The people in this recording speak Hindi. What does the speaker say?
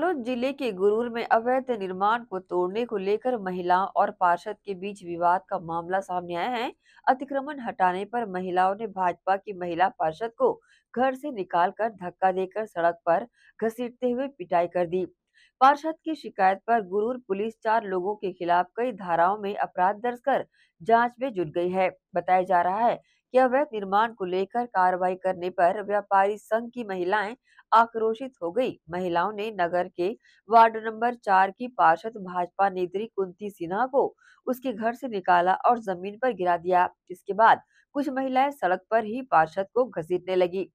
बालोद जिले के गुरूर में अवैध निर्माण को तोड़ने को लेकर महिलाओं और पार्षद के बीच विवाद का मामला सामने आया है अतिक्रमण हटाने पर महिलाओं ने भाजपा की महिला पार्षद को घर से निकालकर धक्का देकर सड़क पर घसीटते हुए पिटाई कर दी पार्षद की शिकायत पर गुरूर पुलिस चार लोगों के खिलाफ कई धाराओं में अपराध दर्ज कर जांच में जुट गई है बताया जा रहा है कि अवैध निर्माण को लेकर कार्रवाई करने पर व्यापारी संघ की महिलाएं आक्रोशित हो गई महिलाओं ने नगर के वार्ड नंबर चार की पार्षद भाजपा नेत्री कुंती सिन्हा को उसके घर से निकाला और जमीन पर गिरा दिया इसके बाद कुछ महिलाएं सड़क पर ही पार्षद को घसीटने लगी